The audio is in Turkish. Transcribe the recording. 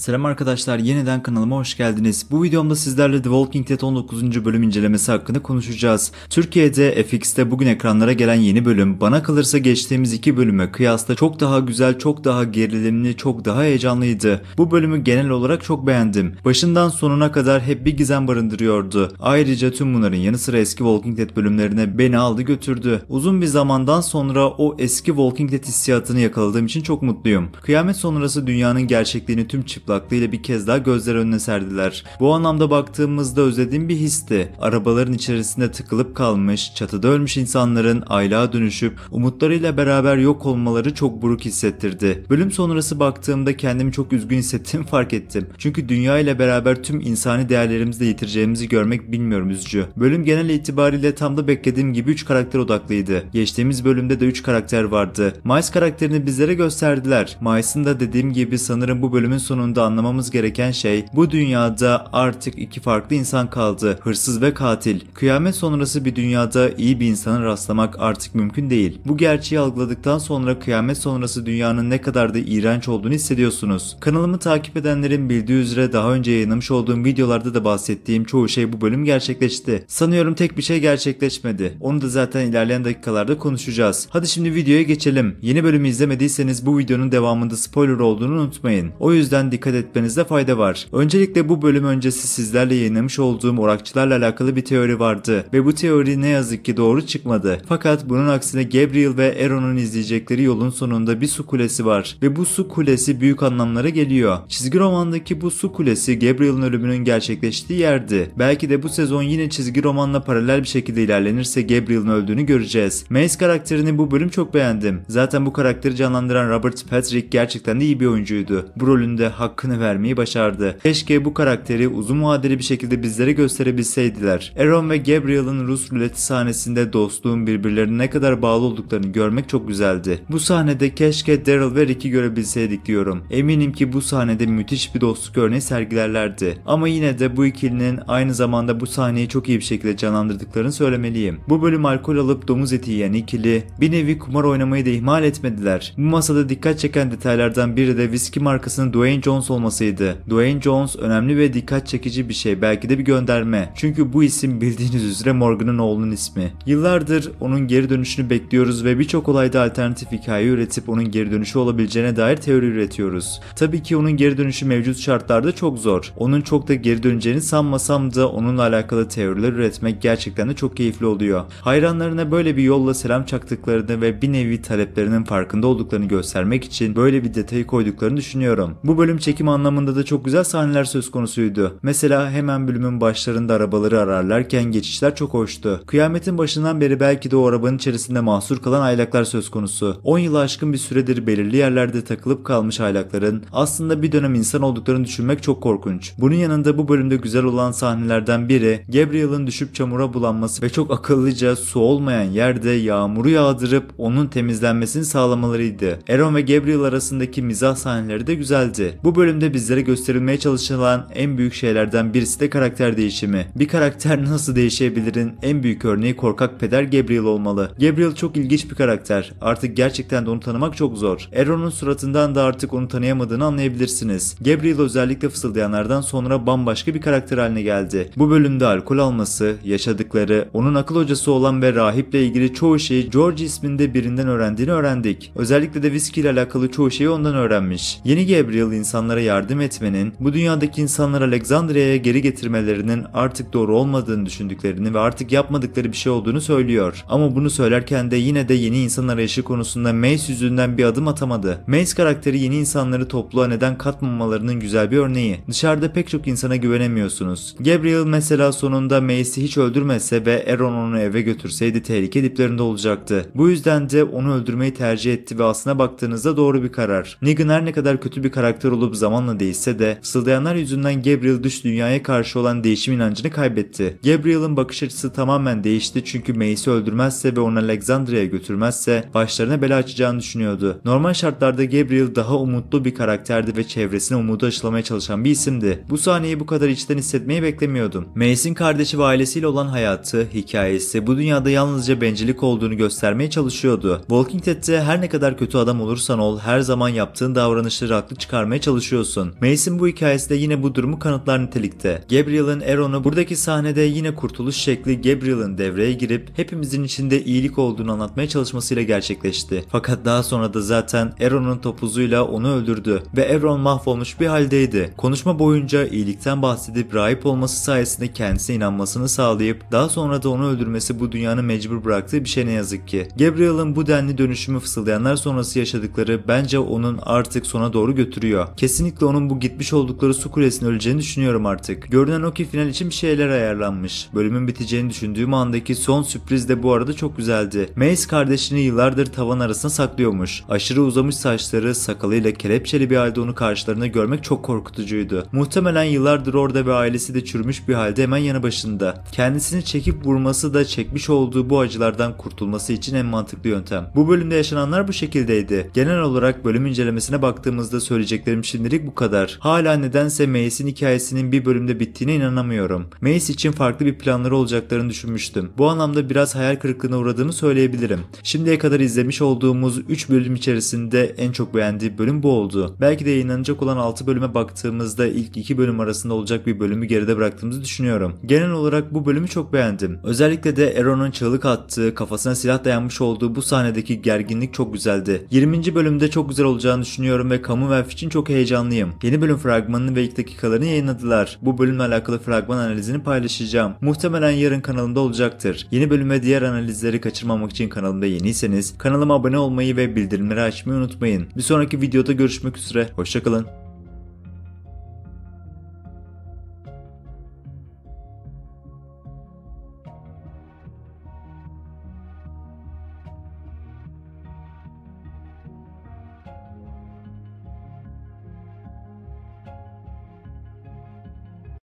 Selam arkadaşlar yeniden kanalıma hoş geldiniz. Bu videomda sizlerle The Walking Dead 19. bölüm incelemesi hakkında konuşacağız. Türkiye'de FX'te bugün ekranlara gelen yeni bölüm bana kalırsa geçtiğimiz iki bölüme kıyasla çok daha güzel, çok daha gerilimli, çok daha heyecanlıydı. Bu bölümü genel olarak çok beğendim. Başından sonuna kadar hep bir gizem barındırıyordu. Ayrıca tüm bunların yanı sıra eski Walking Dead bölümlerine beni aldı götürdü. Uzun bir zamandan sonra o eski Walking Dead hissiyatını yakaladığım için çok mutluyum. Kıyamet sonrası dünyanın gerçekliğini tüm çift çıplaklığıyla bir kez daha gözler önüne serdiler. Bu anlamda baktığımızda özlediğim bir histi. Arabaların içerisinde tıkılıp kalmış, çatıda ölmüş insanların aylığa dönüşüp umutlarıyla beraber yok olmaları çok buruk hissettirdi. Bölüm sonrası baktığımda kendimi çok üzgün hissettiğimi fark ettim. Çünkü dünya ile beraber tüm insani değerlerimizi de yitireceğimizi görmek bilmiyorum üzücü. Bölüm genel itibariyle tam da beklediğim gibi 3 karakter odaklıydı. Geçtiğimiz bölümde de 3 karakter vardı. Miles karakterini bizlere gösterdiler. Miles'ın da dediğim gibi sanırım bu bölümün sonunda burada anlamamız gereken şey bu dünyada artık iki farklı insan kaldı. Hırsız ve katil. Kıyamet sonrası bir dünyada iyi bir insana rastlamak artık mümkün değil. Bu gerçeği algıladıktan sonra kıyamet sonrası dünyanın ne kadar da iğrenç olduğunu hissediyorsunuz. Kanalımı takip edenlerin bildiği üzere daha önce yayınlamış olduğum videolarda da bahsettiğim çoğu şey bu bölüm gerçekleşti. Sanıyorum tek bir şey gerçekleşmedi. Onu da zaten ilerleyen dakikalarda konuşacağız. Hadi şimdi videoya geçelim. Yeni bölümü izlemediyseniz bu videonun devamında spoiler olduğunu unutmayın. O yüzden dikkat dikkat etmenizde fayda var. Öncelikle bu bölüm öncesi sizlerle yayınlamış olduğum orakçılarla alakalı bir teori vardı ve bu teori ne yazık ki doğru çıkmadı. Fakat bunun aksine Gabriel ve Aaron'un izleyecekleri yolun sonunda bir su kulesi var ve bu su kulesi büyük anlamlara geliyor. Çizgi romandaki bu su kulesi Gabriel'ın ölümünün gerçekleştiği yerdi. Belki de bu sezon yine çizgi romanla paralel bir şekilde ilerlenirse Gabriel'ın öldüğünü göreceğiz. Mace karakterini bu bölüm çok beğendim. Zaten bu karakteri canlandıran Robert Patrick gerçekten de iyi bir oyuncuydu. Bu rolünde hak hakkını vermeyi başardı. Keşke bu karakteri uzun vadeli bir şekilde bizlere gösterebilseydiler. Aaron ve Gabriel'ın Rus ruleti sahnesinde dostluğun birbirlerine ne kadar bağlı olduklarını görmek çok güzeldi. Bu sahnede keşke Daryl ve Rick'i görebilseydik diyorum. Eminim ki bu sahnede müthiş bir dostluk örneği sergilerlerdi. Ama yine de bu ikilinin aynı zamanda bu sahneyi çok iyi bir şekilde canlandırdıklarını söylemeliyim. Bu bölüm alkol alıp domuz eti yiyen ikili bir nevi kumar oynamayı da ihmal etmediler. Bu masada dikkat çeken detaylardan biri de viski markasını Dwayne Johnson Jones olmasıydı. Dwayne Jones önemli ve dikkat çekici bir şey. Belki de bir gönderme. Çünkü bu isim bildiğiniz üzere Morgan'ın oğlunun ismi. Yıllardır onun geri dönüşünü bekliyoruz ve birçok olayda alternatif hikaye üretip onun geri dönüşü olabileceğine dair teori üretiyoruz. Tabii ki onun geri dönüşü mevcut şartlarda çok zor. Onun çok da geri döneceğini sanmasam da onunla alakalı teoriler üretmek gerçekten de çok keyifli oluyor. Hayranlarına böyle bir yolla selam çaktıklarını ve bir nevi taleplerinin farkında olduklarını göstermek için böyle bir detayı koyduklarını düşünüyorum. Bu bölüm çekim anlamında da çok güzel sahneler söz konusuydu. Mesela hemen bölümün başlarında arabaları ararlarken geçişler çok hoştu. Kıyametin başından beri belki de o arabanın içerisinde mahsur kalan aylaklar söz konusu. 10 yılı aşkın bir süredir belirli yerlerde takılıp kalmış aylakların aslında bir dönem insan olduklarını düşünmek çok korkunç. Bunun yanında bu bölümde güzel olan sahnelerden biri Gabriel'ın düşüp çamura bulanması ve çok akıllıca su olmayan yerde yağmuru yağdırıp onun temizlenmesini sağlamalarıydı. Aaron ve Gabriel arasındaki mizah sahneleri de güzeldi. Bu bu bölümde bizlere gösterilmeye çalışılan en büyük şeylerden birisi de karakter değişimi. Bir karakter nasıl değişebilirin en büyük örneği korkak peder Gabriel olmalı. Gabriel çok ilginç bir karakter. Artık gerçekten de onu tanımak çok zor. Eron'un suratından da artık onu tanıyamadığını anlayabilirsiniz. Gabriel özellikle fısıldayanlardan sonra bambaşka bir karakter haline geldi. Bu bölümde alkol alması, yaşadıkları, onun akıl hocası olan ve rahiple ilgili çoğu şeyi George isminde birinden öğrendiğini öğrendik. Özellikle de viski ile alakalı çoğu şeyi ondan öğrenmiş. Yeni Gabriel insan insanlara yardım etmenin, bu dünyadaki insanları Alexandria'ya geri getirmelerinin artık doğru olmadığını düşündüklerini ve artık yapmadıkları bir şey olduğunu söylüyor. Ama bunu söylerken de yine de yeni insan arayışı konusunda Mace yüzünden bir adım atamadı. Mace karakteri yeni insanları topluğa neden katmamalarının güzel bir örneği. Dışarıda pek çok insana güvenemiyorsunuz. Gabriel mesela sonunda Mace'i hiç öldürmese ve Aaron onu eve götürseydi tehlike diplerinde olacaktı. Bu yüzden de onu öldürmeyi tercih etti ve aslına baktığınızda doğru bir karar. Negan her ne kadar kötü bir karakter olup zamanla değişse de fısıldayanlar yüzünden Gabriel dış dünyaya karşı olan değişim inancını kaybetti. Gabriel'in bakış açısı tamamen değişti çünkü Mace'i öldürmezse ve onu Alexandria'ya götürmezse başlarına bela açacağını düşünüyordu. Normal şartlarda Gabriel daha umutlu bir karakterdi ve çevresine umudu aşılamaya çalışan bir isimdi. Bu sahneyi bu kadar içten hissetmeyi beklemiyordum. Mace'in kardeşi ve ailesiyle olan hayatı, hikayesi bu dünyada yalnızca bencillik olduğunu göstermeye çalışıyordu. Walking Dead'te her ne kadar kötü adam olursan ol her zaman yaptığın davranışları haklı çıkarmaya çalışıyordu çalışıyorsun. Mason bu hikayesi de yine bu durumu kanıtlar nitelikte. Gabriel'in Aaron'u buradaki sahnede yine kurtuluş şekli Gabriel'in devreye girip hepimizin içinde iyilik olduğunu anlatmaya çalışmasıyla gerçekleşti. Fakat daha sonra da zaten Aaron'un topuzuyla onu öldürdü ve Aaron mahvolmuş bir haldeydi. Konuşma boyunca iyilikten bahsedip rahip olması sayesinde kendisine inanmasını sağlayıp daha sonra da onu öldürmesi bu dünyanın mecbur bıraktığı bir şey ne yazık ki. Gabriel'in bu denli dönüşümü fısıldayanlar sonrası yaşadıkları bence onun artık sona doğru götürüyor. Kesin Kesinlikle onun bu gitmiş oldukları su kulesine öleceğini düşünüyorum artık. Görünen o ki final için bir şeyler ayarlanmış. Bölümün biteceğini düşündüğüm andaki son sürpriz de bu arada çok güzeldi. Mace kardeşini yıllardır tavan arasına saklıyormuş. Aşırı uzamış saçları, sakalıyla kelepçeli bir halde onu karşılarına görmek çok korkutucuydu. Muhtemelen yıllardır orada ve ailesi de çürümüş bir halde hemen yanı başında. Kendisini çekip vurması da çekmiş olduğu bu acılardan kurtulması için en mantıklı yöntem. Bu bölümde yaşananlar bu şekildeydi. Genel olarak bölüm incelemesine baktığımızda söyleyeceklerim şimdi şimdilik bu kadar. Hala nedense Mace'in hikayesinin bir bölümde bittiğine inanamıyorum. Mace için farklı bir planları olacaklarını düşünmüştüm. Bu anlamda biraz hayal kırıklığına uğradığımı söyleyebilirim. Şimdiye kadar izlemiş olduğumuz 3 bölüm içerisinde en çok beğendiği bölüm bu oldu. Belki de yayınlanacak olan 6 bölüme baktığımızda ilk 2 bölüm arasında olacak bir bölümü geride bıraktığımızı düşünüyorum. Genel olarak bu bölümü çok beğendim. Özellikle de Aaron'un çığlık attığı, kafasına silah dayanmış olduğu bu sahnedeki gerginlik çok güzeldi. 20. bölümde çok güzel olacağını düşünüyorum ve Kamu ve için çok heyecanlı heyecanlıyım. Yeni bölüm fragmanını ve ilk dakikalarını yayınladılar. Bu bölümle alakalı fragman analizini paylaşacağım. Muhtemelen yarın kanalımda olacaktır. Yeni bölüm ve diğer analizleri kaçırmamak için kanalımda yeniyseniz kanalıma abone olmayı ve bildirimleri açmayı unutmayın. Bir sonraki videoda görüşmek üzere. Hoşçakalın.